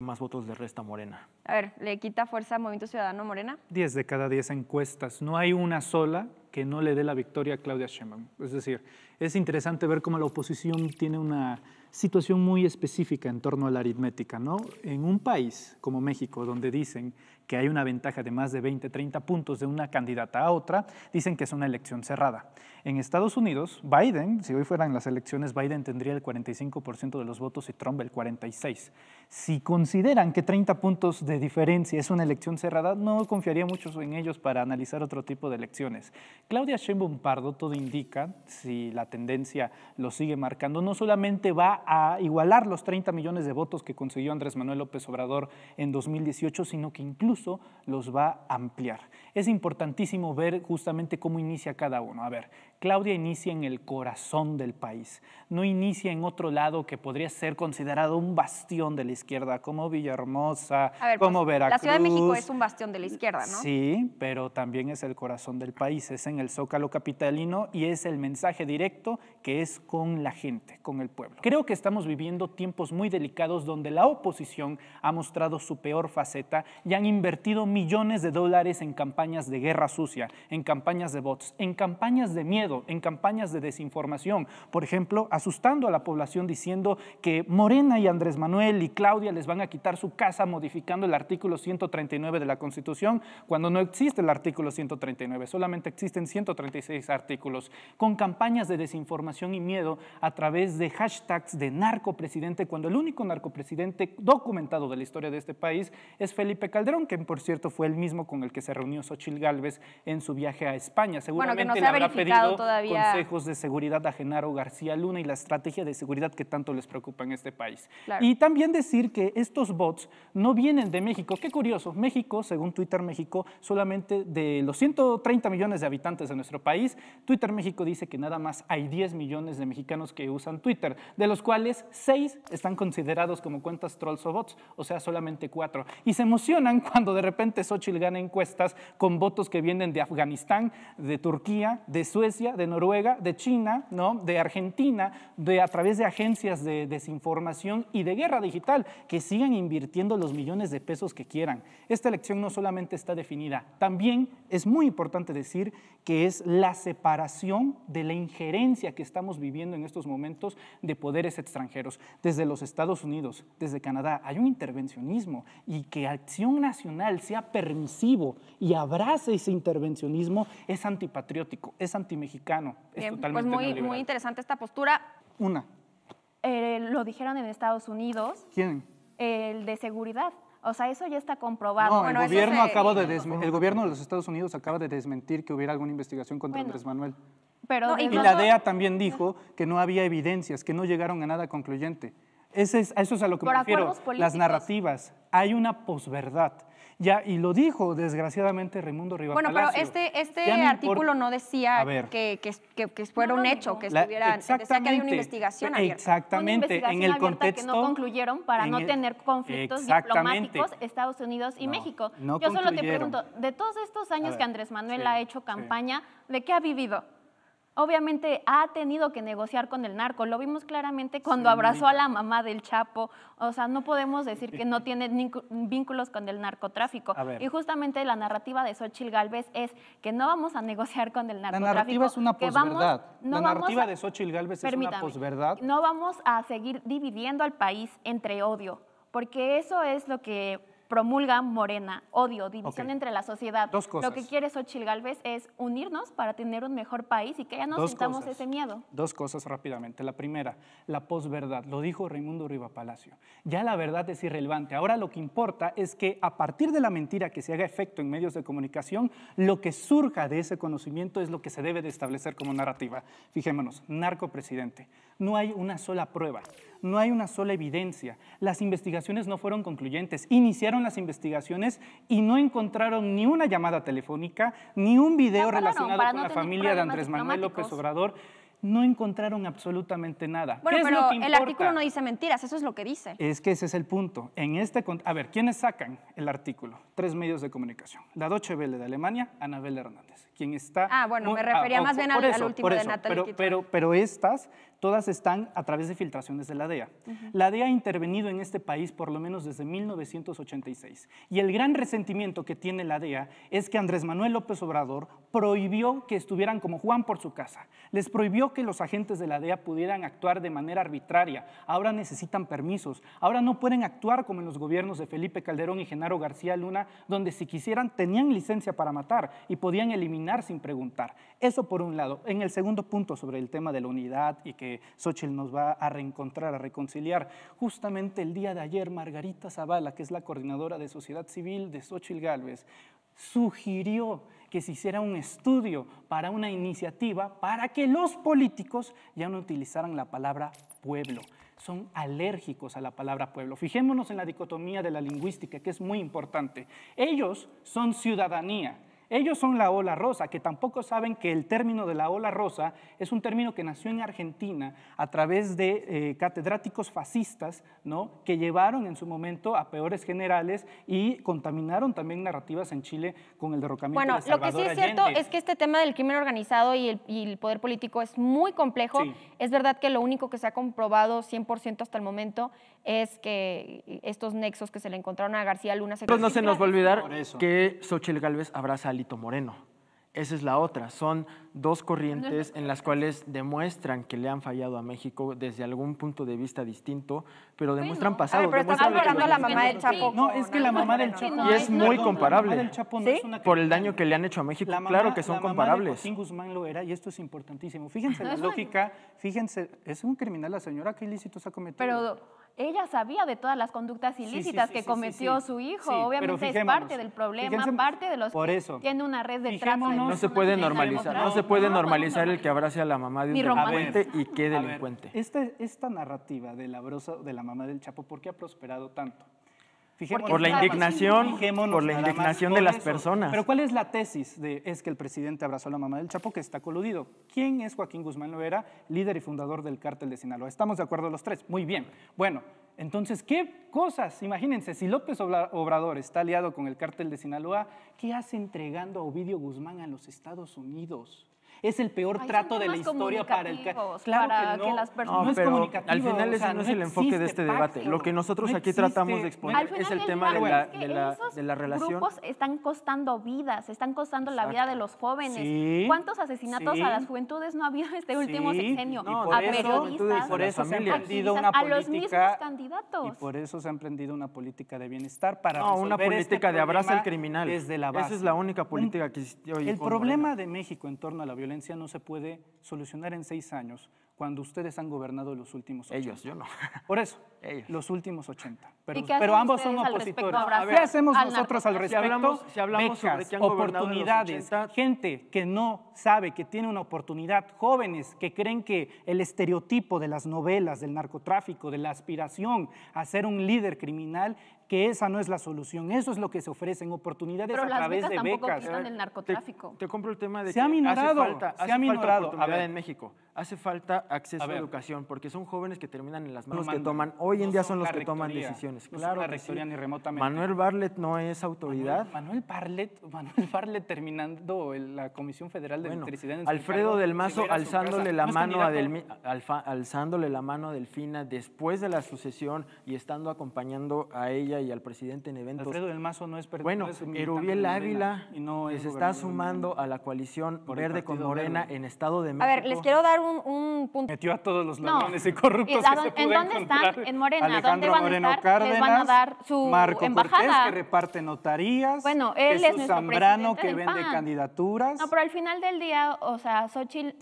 más votos de resta Morena. A ver, ¿le quita fuerza Movimiento Ciudadano Morena? 10 de cada 10 encuestas. No hay una sola que no le dé la victoria a Claudia Sheinbaum. Es decir, es interesante ver cómo la oposición tiene una situación muy específica en torno a la aritmética, ¿no? En un país como México, donde dicen que hay una ventaja de más de 20, 30 puntos de una candidata a otra, dicen que es una elección cerrada. En Estados Unidos, Biden, si hoy fueran las elecciones, Biden tendría el 45% de los votos y Trump el 46%. Si consideran que 30 puntos de diferencia es una elección cerrada, no confiaría mucho en ellos para analizar otro tipo de elecciones. Claudia Sheinbaum Pardo, todo indica, si la tendencia lo sigue marcando, no solamente va a igualar los 30 millones de votos que consiguió Andrés Manuel López Obrador en 2018, sino que incluso los va a ampliar. Es importantísimo ver justamente cómo inicia cada uno. A ver, Claudia inicia en el corazón del país, no inicia en otro lado que podría ser considerado un bastión de la izquierda, como Villahermosa, pues, como Veracruz. La Ciudad de México es un bastión de la izquierda, ¿no? Sí, pero también es el corazón del país, es en el zócalo capitalino y es el mensaje directo que es con la gente, con el pueblo. Creo que estamos viviendo tiempos muy delicados donde la oposición ha mostrado su peor faceta y han invertido millones de dólares en campañas de guerra sucia, en campañas de bots, en campañas de miedo en campañas de desinformación, por ejemplo, asustando a la población diciendo que Morena y Andrés Manuel y Claudia les van a quitar su casa modificando el artículo 139 de la Constitución, cuando no existe el artículo 139, solamente existen 136 artículos, con campañas de desinformación y miedo a través de hashtags de narcopresidente, cuando el único narcopresidente documentado de la historia de este país es Felipe Calderón, que por cierto fue el mismo con el que se reunió Xochil Gálvez en su viaje a España. Seguramente le pedido consejos de seguridad a Genaro García Luna y la estrategia de seguridad que tanto les preocupa en este país. Y también decir que estos bots no vienen de México. Qué curioso, México, según Twitter México, solamente de los 130 millones de habitantes de nuestro país, Twitter México dice que nada más hay 10 millones de mexicanos que usan Twitter, de los cuales 6 están considerados como cuentas trolls o bots, o sea, solamente 4. Y se emocionan cuando de repente Xochitl gana encuestas con votos que vienen de Afganistán, de Turquía, de Suecia, de Noruega, de China, ¿no? de Argentina, de, a través de agencias de desinformación y de guerra digital, que sigan invirtiendo los millones de pesos que quieran. Esta elección no solamente está definida, también es muy importante decir que es la separación de la injerencia que estamos viviendo en estos momentos de poderes extranjeros. Desde los Estados Unidos, desde Canadá, hay un intervencionismo y que Acción Nacional sea permisivo y abrace ese intervencionismo es antipatriótico, es antimexicano mexicano. Es pues muy, interesante esta postura. Una. Eh, lo dijeron en Estados Unidos. ¿Quién? El de seguridad. O sea, eso ya está comprobado. el, gobierno de el gobierno de los Estados Unidos acaba de desmentir que hubiera alguna investigación contra Andrés Manuel. Pero y la DEA también dijo que no había evidencias, que no llegaron a nada concluyente. eso es a lo que me refiero. Las narrativas. Hay una posverdad. Ya, y lo dijo, desgraciadamente, Raimundo Rivas. Bueno, pero este, este artículo no decía que, que, fuera un hecho, que estuviera. Decía que había una investigación abierta. Exactamente, una investigación en el abierta Que no concluyeron para no tener conflictos diplomáticos Estados Unidos y México. Yo solo te pregunto, de todos estos años que Andrés Manuel ha hecho campaña, ¿de qué ha vivido? obviamente ha tenido que negociar con el narco. Lo vimos claramente cuando abrazó a la mamá del Chapo. O sea, no podemos decir que no tiene vínculos con el narcotráfico. Y justamente la narrativa de Xochitl Galvez es que no vamos a negociar con el narcotráfico. La narrativa es una posverdad. No la narrativa de Xochitl Galvez es una posverdad. No vamos a seguir dividiendo al país entre odio, porque eso es lo que promulga Morena, odio, división entre la sociedad. Dos cosas. Lo que quiere Xochitl Galvez es unirnos para tener un mejor país y que ya no sintamos ese miedo. Dos cosas rápidamente. La primera, la posverdad. Lo dijo Raimundo Riva Palacio. Ya la verdad es irrelevante. Ahora lo que importa es que a partir de la mentira que se haga efecto en medios de comunicación, lo que surja de ese conocimiento es lo que se debe de establecer como narrativa. Fijémonos, narcopresidente. No hay una sola prueba no hay una sola evidencia. Las investigaciones no fueron concluyentes. Iniciaron las investigaciones y no encontraron ni una llamada telefónica, ni un video relacionado con la familia de Andrés Manuel López Obrador no encontraron absolutamente nada. Bueno, pero el artículo no dice mentiras, eso es lo que dice. Es que ese es el punto. En este, a ver, ¿quiénes sacan el artículo? Tres medios de comunicación. La Deutsche Welle de Alemania, Anabel Hernández, quien está... Ah, bueno, me ah, refería más bien al, último de Natalia pero, pero, estas, todas están a través de filtraciones de la DEA. La DEA ha intervenido en este país por lo menos desde 1986. Y el gran resentimiento que tiene la DEA es que Andrés Manuel López Obrador prohibió que estuvieran como Juan por su casa, les prohibió que los agentes de la DEA pudieran actuar de manera arbitraria, ahora necesitan permisos, ahora no pueden actuar como en los gobiernos de Felipe Calderón y Genaro García Luna, donde si quisieran tenían licencia para matar y podían eliminar sin preguntar. Eso por un lado. En el segundo punto sobre el tema de la unidad y que Xochitl nos va a reencontrar, a reconciliar, justamente el día de ayer Margarita Zavala, que es la coordinadora de sociedad civil de Xochitl Gálvez, sugirió que se hiciera un estudio para una iniciativa para que los políticos ya no utilizaran la palabra pueblo. Son alérgicos a la palabra pueblo. Fijémonos en la dicotomía de la lingüística, que es muy importante. Ellos son ciudadanía, ellos son la ola rosa, que tampoco saben que el término de la ola rosa es un término que nació en Argentina a través de eh, catedráticos fascistas, ¿no? que llevaron en su momento a peores generales y contaminaron también narrativas en Chile con el derrocamiento de Salvador Bueno, lo que sí es cierto es que este tema del crimen organizado y el, poder político es muy complejo. Es verdad que lo único que se ha comprobado 100% hasta el momento es que estos nexos que se le encontraron a García Luna se... Pero no se nos va a olvidar que Xochitl Galvez habrá salido Moreno. Esa es la otra. Son dos corrientes en las cuales demuestran que le han fallado a México desde algún punto de vista distinto, pero demuestran pasado. pero hablando la mamá del Chapo. No, es que la mamá del Chapo... y es muy comparable. La mamá del Chapo no es una Por el daño que le han hecho a México. claro que son comparables. sin Guzmán lo era, y esto es importantísimo. Fíjense la lógica, fíjense, es un criminal la señora, qué ilícitos ha cometido. Pero ella sabía de todas las conductas ilícitas que cometió su hijo. Obviamente es parte del problema, parte de los por eso. tiene una red de tráfico. No se puede normalizar, no se puede normalizar el que abrace a la mamá de un delincuente y qué delincuente. esta, esta narrativa de la, brosa, de la mamá del Chapo, ¿por qué ha prosperado tanto? por la indignación, por la indignación de las personas. Pero ¿cuál es la tesis de es que el presidente abrazó a la mamá del Chapo que está coludido? ¿Quién es Joaquín Guzmán Loera, líder y fundador del cártel de Sinaloa? Estamos de acuerdo los tres. Muy bien. Bueno, entonces, ¿qué cosas? Imagínense, si López Obrador está aliado con el cártel de Sinaloa, ¿qué hace entregando a Ovidio Guzmán a los Estados Unidos? es el peor trato de la historia para el que, no, las personas al final ese no es el enfoque de este debate. Lo que nosotros aquí tratamos de exponer es el tema de la, de, la, relación. están costando vidas, están costando la vida de los jóvenes. ¿Cuántos asesinatos a las juventudes no ha habido este último sexenio? a periodistas, por eso se ha una política, a los mismos candidatos. Y por eso se ha emprendido una política de bienestar para no, una este política de abraza al criminal. Esa es la única política mm. que existe El problema de México en torno a la violencia no se puede solucionar en seis años cuando ustedes han gobernado los últimos 80. Ellos, yo no. Por eso, los últimos 80. Pero, pero ambos son opositores. ver, ¿Qué hacemos nosotros al respecto? Si hablamos, sobre oportunidades, gente que no sabe que tiene una oportunidad, jóvenes que creen que el estereotipo de las novelas, del narcotráfico, de la aspiración a ser un líder criminal que esa no es la solución. Eso es lo que se ofrecen, oportunidades a través becas de tampoco becas. Quitan el narcotráfico. Te, compro el tema de que hace falta, se ha minorado. a ver, en México. Hace falta acceso a, educación, porque son jóvenes que terminan en las manos que toman. Hoy en día son, los que toman decisiones. claro, Manuel Barlet no es autoridad. Manuel, Barlet, Manuel Barlet terminando la Comisión Federal de Electricidad. En Alfredo del Mazo alzándole la mano a alzándole la mano a Delfina después de la sucesión y estando acompañando a ella y al presidente en eventos. Alfredo del Mazo no es Bueno, no Ávila y se está sumando a la coalición verde con Morena en Estado de México. A ver, les quiero dar un, punto. Metió a todos los ladrones y corruptos. que se ¿En dónde encontrar? están? En Morena. Alejandro ¿Dónde van Moreno a estar? Cárdenas, van a dar su Marco embajada. Cortés, que reparte notarías. Bueno, él Jesús es Zambrano, que vende candidaturas. No, pero al final del día, o sea, Xochitl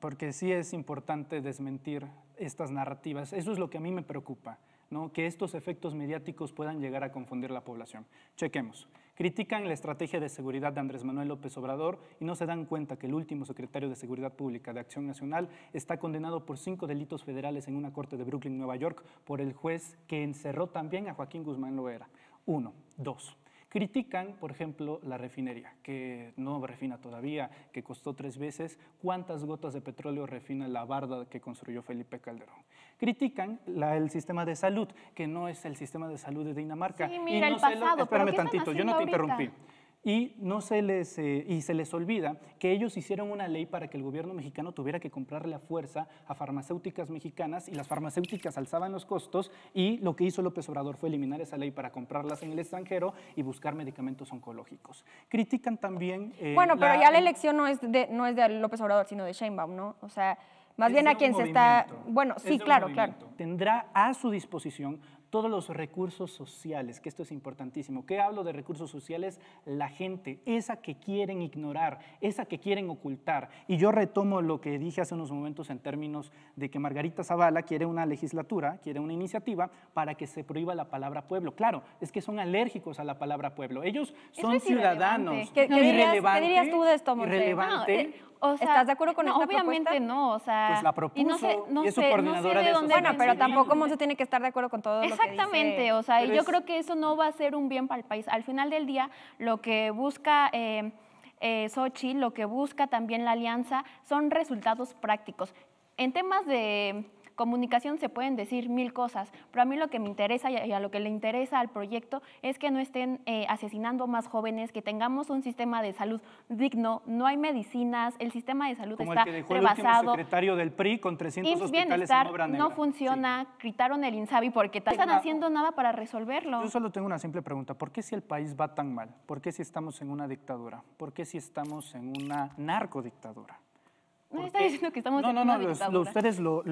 porque sí es importante desmentir estas narrativas. Eso es lo que a mí me preocupa. ¿no? que estos efectos mediáticos puedan llegar a confundir la población. Chequemos. Critican la estrategia de seguridad de Andrés Manuel López Obrador y no se dan cuenta que el último secretario de Seguridad Pública de Acción Nacional está condenado por cinco delitos federales en una corte de Brooklyn, Nueva York, por el juez que encerró también a Joaquín Guzmán Loera. Uno. Dos. Critican, por ejemplo, la refinería, que no refina todavía, que costó tres veces cuántas gotas de petróleo refina la barda que construyó Felipe Calderón. Critican el sistema de salud, que no es el sistema de salud de Dinamarca. el pasado, espérame tantito, yo no te interrumpí y, no se les, eh, y se les olvida que ellos hicieron una ley para que el gobierno mexicano tuviera que comprarle a fuerza a farmacéuticas mexicanas y las farmacéuticas alzaban los costos y lo que hizo López Obrador fue eliminar esa ley para comprarlas en el extranjero y buscar medicamentos oncológicos. Critican también... Eh, bueno, pero ya la elección no es, de, no es de López Obrador, sino de Sheinbaum, ¿no? O sea... Más bien a quien se está... Bueno, sí, claro, claro. Tendrá a su disposición todos los recursos sociales, que esto es importantísimo. ¿Qué hablo de recursos sociales? La gente, esa que quieren ignorar, esa que quieren ocultar. Y yo retomo lo que dije hace unos momentos en términos de que Margarita Zavala quiere una legislatura, quiere una iniciativa para que se prohíba la palabra pueblo. Claro, es que son alérgicos a la palabra pueblo. Ellos son ciudadanos. ¿Qué, dirías, tú de esto, ¿Estás de acuerdo con eso? obviamente no, o sea... Pues la propuso y, no es su coordinadora de, Bueno, pero tampoco se tiene que estar de acuerdo con todo Exactamente, o sea, yo creo que eso no va a ser un bien para el país. Al final del día, lo que busca... Sochi, eh, eh, lo que busca también la alianza son resultados prácticos. En temas de comunicación se pueden decir mil cosas, pero a mí lo que me interesa y a lo que le interesa al proyecto es que no estén eh, asesinando más jóvenes, que tengamos un sistema de salud digno, no hay medicinas, el sistema de salud está rebasado. secretario del PRI con 300 hospitales en no funciona, gritaron el INSABI porque no están haciendo nada para resolverlo. Yo solo tengo una simple pregunta, ¿por qué si el país va tan mal? ¿Por qué si estamos en una dictadura? ¿Por qué si estamos en una narcodictadura? No está No, no, no, ustedes lo,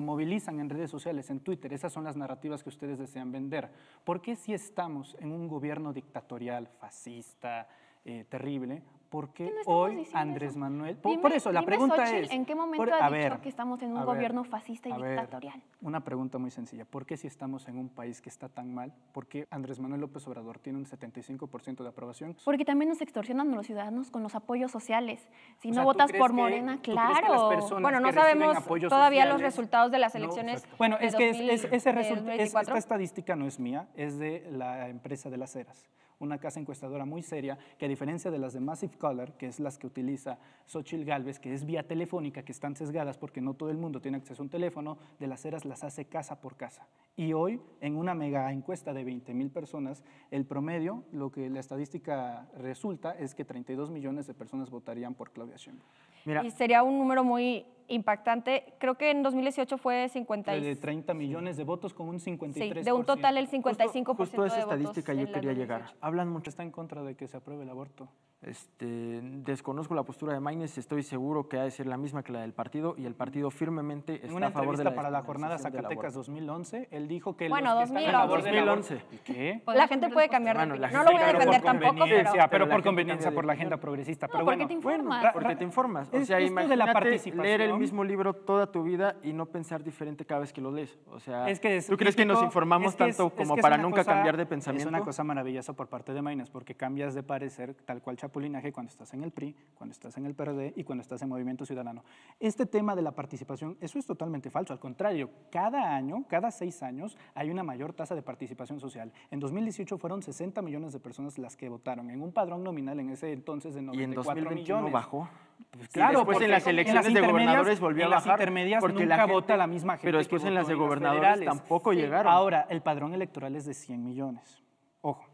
movilizan en redes sociales, en Twitter, esas son las narrativas que ustedes desean vender. ¿Por qué si estamos en un gobierno dictatorial, fascista, eh, terrible, ¿Por qué, hoy Andrés Manuel? Por, eso, la pregunta es... ¿En qué momento ha dicho que estamos en un gobierno fascista y dictatorial? una pregunta muy sencilla. ¿Por qué si estamos en un país que está tan mal, por qué Andrés Manuel López Obrador tiene un 75% de aprobación? Porque también nos extorsionan los ciudadanos con los apoyos sociales. Si no votas por Morena, claro. Bueno, no sabemos todavía los resultados de las elecciones. bueno, es que ese resultado es, esta estadística no es mía, es de la empresa de las eras una casa encuestadora muy seria, que a diferencia de las de Massive Color, que es las que utiliza Xochitl Galvez, que es vía telefónica, que están sesgadas porque no todo el mundo tiene acceso a un teléfono, de las eras las hace casa por casa. Y hoy, en una mega encuesta de 20.000 personas, el promedio, lo que la estadística resulta es que 32 millones de personas votarían por Claudia Sheinbaum. Mira, y sería un número muy impactante. Creo que en 2018 fue 50 de 30 millones de votos con un 53%. Sí, de un total el 55% justo, justo esa estadística yo quería llegar. Hablan mucho está en contra de que se apruebe el aborto. Este, desconozco la postura de Maines, estoy seguro que ha de ser la misma que la del partido y el mm. partido firmemente está a favor de la para la jornada Zacatecas 2011, él dijo que bueno, 2011. la ¿Qué? Pues la gente puede cambiar bueno, No lo voy a defender tampoco, pero, por conveniencia por la agenda progresista, pero porque bueno, te informas. porque te informas. O sea, imagínate de la participación. leer el mismo libro toda tu vida y no pensar diferente cada vez que lo lees. O sea, ¿tú crees que nos informamos tanto como para nunca cambiar de pensamiento? Es una cosa maravillosa por parte de Maines porque cambias de parecer tal cual pulinaje cuando estás en el PRI, cuando estás en el PRD y cuando estás en Movimiento Ciudadano. Este tema de la participación, eso es totalmente falso. Al contrario, cada año, cada seis años, hay una mayor tasa de participación social. En 2018 fueron 60 millones de personas las que votaron en un padrón nominal en ese entonces de 94 millones. ¿Y en millones. bajó? Pues claro, después en las elecciones de gobernadores volvió a bajar. porque la gente, vota la misma gente. Pero después en las de gobernadores tampoco llegaron. Ahora, el padrón electoral es de 100 millones. Ojo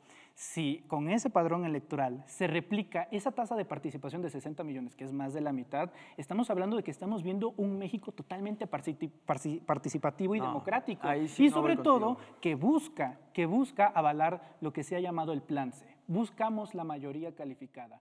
si con ese padrón electoral se replica esa tasa de participación de 60 millones, que es más de la mitad, estamos hablando de que estamos viendo un México totalmente participativo y democrático. y sobre todo que busca, que busca avalar lo que se ha llamado el plan C. Buscamos la mayoría calificada.